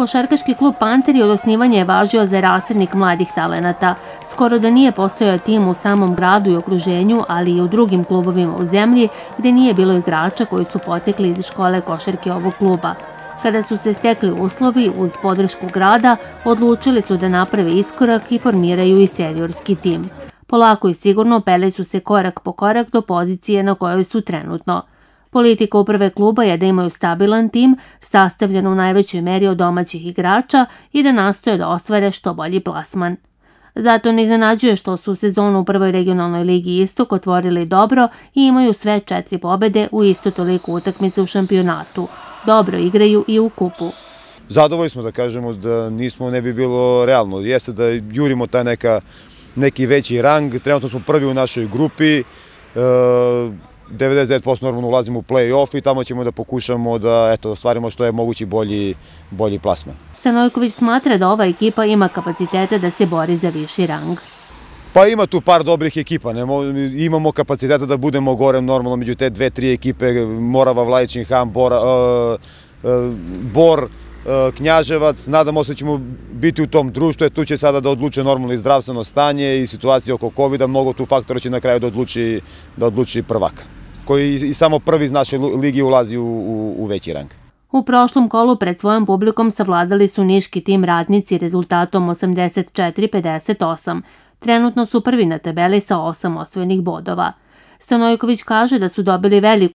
košarkaški klub Panteri od osnivanja je važio za rasadnik mladih talenata. Skoro da nije postojao tim u samom gradu i okruženju, ali i u drugim klubovima u zemlji, gde nije bilo igrača koji su potekli iz škole košarke ovog kluba. Kada su se stekli uslovi uz podršku grada, odlučili su da naprave iskorak i formiraju i seniorski tim. Polako i sigurno pele su se korak po korak do pozicije na kojoj su trenutno. Politika uprave kluba je da imaju stabilan tim, sastavljen u najvećoj meri od domaćih igrača i da nastoje da ostvare što bolji plasman. Zato ne iznenađuje što su sezonu u prvoj regionalnoj ligi Istok otvorili dobro i imaju sve četiri pobede u isto toliko utakmice u šampionatu. Dobro igraju i u kupu. Zadovoljni smo da kažemo da nismo, ne bi bilo realno. Jeste da jurimo taj neka, neki veći rang, trenutno smo prvi u našoj grupi, e, 99% normalno ulazimo u play-off i tamo ćemo da pokušamo da eto, ostvarimo što je mogući bolji, bolji plasman. Stanojković smatra da ova ekipa ima kapacitete da se bori za viši rang. Pa ima tu par dobrih ekipa, ne, imamo kapaciteta da budemo gore normalno među te dve, tri ekipe, Morava, Vlajićin, Ham, Bora, uh, uh, Bor, e, Knjaževac, nadamo se da ćemo biti u tom društvu, jer tu će sada da odluče normalno i zdravstveno stanje i situacija oko COVID-a, mnogo tu faktora će na kraju da odluči, da odluči prvaka koji i samo prvi iz naše ligi ulazi u, u, u veći rang. U prošlom kolu pred svojom publikom savladali su niški tim radnici rezultatom 84-58. Trenutno su prvi na tabeli sa 8 osvojenih bodova. Stanojković kaže da su dobili veliku